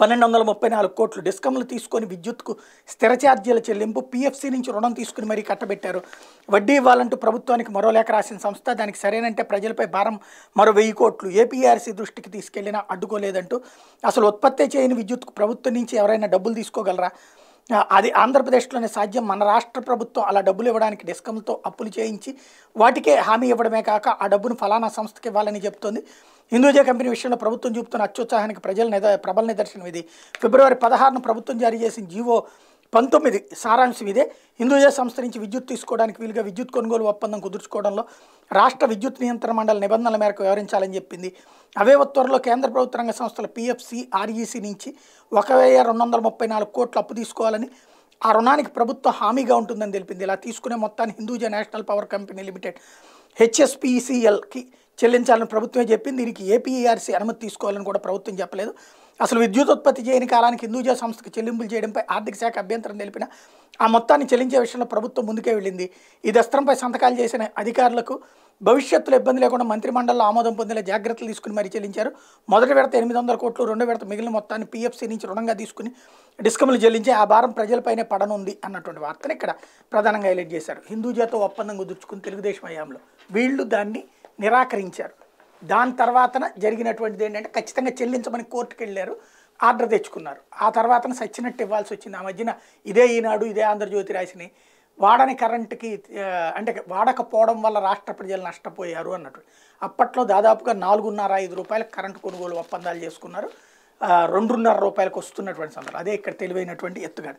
పన్నెండు వందల ముప్పై నాలుగు కోట్లు డిస్కంలు తీసుకొని విద్యుత్కు స్థిర ఛార్జీల చెల్లింపు పీఎఫ్సీ నుంచి రుణం తీసుకుని మరీ కట్టబెట్టారు వడ్డీ ఇవ్వాలంటూ ప్రభుత్వానికి మరో లేఖ రాసిన సంస్థ దానికి సరేనంటే ప్రజలపై భారం మరో వెయ్యి కోట్లు ఏపీఆర్సీ దృష్టికి తీసుకెళ్లినా అడ్డుకోలేదంటూ అసలు ఉత్పత్తి చేయని విద్యుత్కు ప్రభుత్వం నుంచి ఎవరైనా డబ్బులు తీసుకోగలరా అది ఆంధ్రప్రదేశ్లోనే సాధ్యం మన రాష్ట్ర ప్రభుత్వం అలా డబ్బులు ఇవ్వడానికి డిస్కంతో అప్పులు చేయించి వాటికే హామీ ఇవ్వడమే కాక ఆ డబ్బును ఫలానా సంస్థకి ఇవ్వాలని చెప్తోంది హిందూజా కంపెనీ విషయంలో ప్రభుత్వం చూపుతున్న అత్యుత్సాహానికి ప్రజల నిద ప్రబల నిదర్శనం ఇది ఫిబ్రవరి పదహారును ప్రభుత్వం జారీ చేసిన జీవో పంతొమ్మిది సారాంశం ఇదే హిందూజ సంస్థ నుంచి విద్యుత్ తీసుకోవడానికి వీలుగా విద్యుత్ కొనుగోలు ఒప్పందం కుదుర్చుకోవడంలో రాష్ట్ర విద్యుత్ నియంత్రణ మండలి నిబంధనల మేరకు వివరించాలని చెప్పింది అవే ఉత్తర్వులో కేంద్ర ప్రభుత్వ రంగ సంస్థల పిఎఫ్సి ఆర్ఈసీ నుంచి ఒక వెయ్యి రెండు వందల ముప్పై నాలుగు కోట్లు అప్పు తీసుకోవాలని ఆ రుణానికి ప్రభుత్వ హామీగా ఉంటుందని తెలిపింది ఇలా తీసుకునే మొత్తాన్ని Hinduja national power company limited హెచ్ఎస్పిసిఎల్కి చెల్లించాలని ప్రభుత్వమే చెప్పింది దీనికి ఏపీఆర్సీ అనుమతి తీసుకోవాలని కూడా ప్రభుత్వం చెప్పలేదు అసలు విద్యుత్ ఉత్పత్తి చేయని కాలానికి హిందూజా సంస్థకు చెల్లింపులు చేయడంపై ఆర్థిక శాఖ అభ్యంతరం తెలిపిన ఆ మొత్తాన్ని చెల్లించే విషయంలో ప్రభుత్వం ముందుకే వెళ్ళింది ఈ దస్త్రంపై సంతకాలు చేసిన అధికారులకు భవిష్యత్తులో ఇబ్బంది లేకుండా మండలిలో ఆమోదం పొందేలా జాగ్రత్తలు తీసుకుని మరీ చెల్లించారు మొదటి విడత ఎనిమిది వందల కోట్లు రెండో విడత మిగిలిన మొత్తాన్ని పీఎఫ్సీ నుంచి రుణంగా తీసుకుని డిస్కమ్లు చెల్లించి ఆ భారం ప్రజలపైనే పడనుంది అన్నటువంటి వార్తను ఇక్కడ ప్రధానంగా హైలైట్ చేశారు హిందూజాతో ఒప్పందం కుదుర్చుకుని తెలుగుదేశం హయాంలో వీళ్ళు దాన్ని నిరాకరించారు దాని తర్వాత జరిగినటువంటిది ఏంటంటే ఖచ్చితంగా చెల్లించమని కోర్టుకు వెళ్ళారు ఆర్డర్ తెచ్చుకున్నారు ఆ తర్వాత సచ్చినట్టు ఇవ్వాల్సి వచ్చింది ఆ మధ్యన ఇదే ఈనాడు ఇదే ఆంధ్రజ్యోతి రాసిని వాడని కరెంటుకి అంటే వాడకపోవడం వల్ల రాష్ట్ర ప్రజలు నష్టపోయారు అన్నట్టు అప్పట్లో దాదాపుగా నాలుగున్నర ఐదు రూపాయలు కరెంటు కొనుగోలు ఒప్పందాలు చేసుకున్నారు రెండున్నర రూపాయలకు వస్తున్నటువంటి సందర్భం అదే ఇక్కడ తెలివైనటువంటి ఎత్తుగా